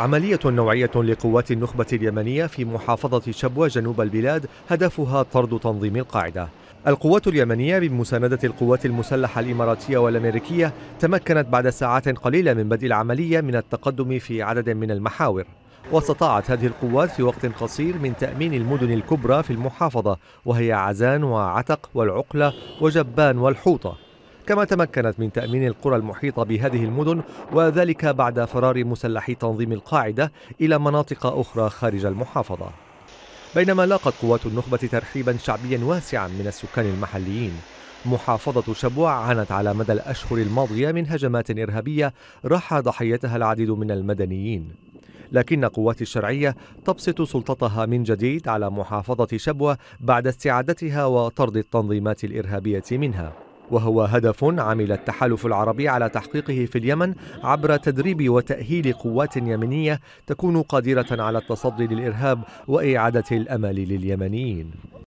عملية نوعية لقوات النخبة اليمنية في محافظة شبوة جنوب البلاد هدفها طرد تنظيم القاعدة القوات اليمنية بمساندة القوات المسلحة الإماراتية والأمريكية تمكنت بعد ساعات قليلة من بدء العملية من التقدم في عدد من المحاور واستطاعت هذه القوات في وقت قصير من تأمين المدن الكبرى في المحافظة وهي عزان وعتق والعقلة وجبان والحوطة كما تمكنت من تأمين القرى المحيطة بهذه المدن وذلك بعد فرار مسلحي تنظيم القاعدة إلى مناطق أخرى خارج المحافظة بينما لاقت قوات النخبة ترحيبا شعبيا واسعا من السكان المحليين محافظة شبوة عانت على مدى الأشهر الماضية من هجمات إرهابية راح ضحيتها العديد من المدنيين لكن قوات الشرعية تبسط سلطتها من جديد على محافظة شبوة بعد استعادتها وطرد التنظيمات الإرهابية منها وهو هدف عمل التحالف العربي على تحقيقه في اليمن عبر تدريب وتأهيل قوات يمنية تكون قادرة على التصدي للإرهاب وإعادة الأمل لليمنيين